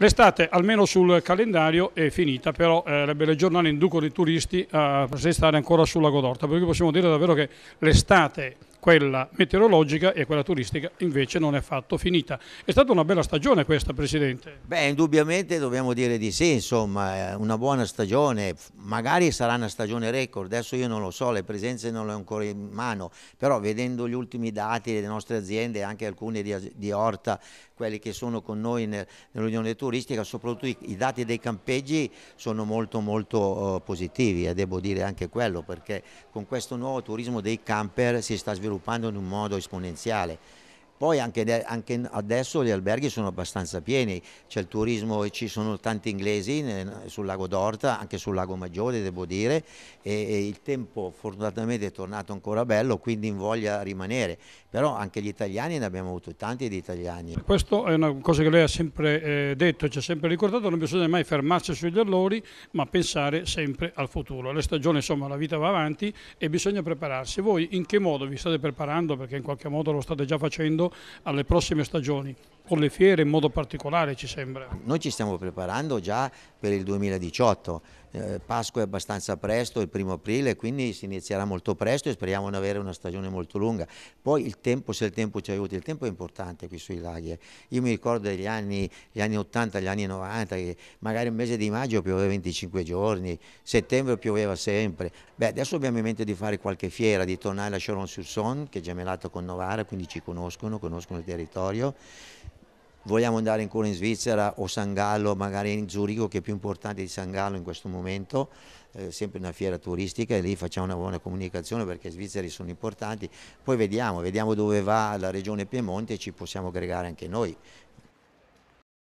L'estate, almeno sul calendario, è finita, però eh, le belle giornate inducono i turisti a eh, stare ancora sul lago d'Orta, per cui possiamo dire davvero che l'estate quella meteorologica e quella turistica invece non è affatto finita. È stata una bella stagione questa Presidente? Beh indubbiamente dobbiamo dire di sì, insomma una buona stagione, magari sarà una stagione record, adesso io non lo so, le presenze non le ho ancora in mano, però vedendo gli ultimi dati delle nostre aziende, anche alcune di, di Orta, quelli che sono con noi nel, nell'Unione Turistica, soprattutto i, i, dati dei campeggi sono molto molto uh, positivi e devo dire anche quello perché con questo nuovo turismo dei camper si sta sviluppando sviluppando in un modo esponenziale poi anche, anche, adesso gli alberghi sono abbastanza pieni, c'è il turismo e ci sono tanti inglesi sul lago d'Orta, anche sul lago Maggiore devo dire e, e il tempo fortunatamente è tornato ancora bello quindi invoglia a rimanere, però anche gli italiani ne abbiamo avuto tanti di italiani. Questo è una cosa che lei ha sempre eh, detto ci ha sempre ricordato, non bisogna mai fermarsi sugli allori ma pensare sempre al futuro, le stagioni insomma la vita va avanti e bisogna prepararsi, voi in che modo vi state preparando perché in qualche modo lo state già facendo alle prossime stagioni con le fiere in modo particolare ci sembra. Noi ci stiamo preparando già per il 2018, eh, Pasqua è abbastanza presto, il primo aprile, quindi si inizierà molto presto e speriamo di avere una stagione molto lunga. Poi il tempo, se il tempo ci aiuta, il tempo è importante qui sui laghi. Eh. Io mi ricordo degli anni, anni 80, gli anni 90, che magari il mese di maggio pioveva 25 giorni, settembre pioveva sempre. Beh, adesso abbiamo in mente di fare qualche fiera, di tornare a Charon-sur-Son, che è gemellato con Novara, quindi ci conoscono, conoscono il territorio vogliamo andare ancora in Svizzera o San Gallo, magari in Zurigo che è più importante di San Gallo in questo momento, eh, sempre una fiera turistica e lì facciamo una buona comunicazione perché i svizzeri sono importanti, poi vediamo, vediamo dove va la regione Piemonte e ci possiamo aggregare anche noi,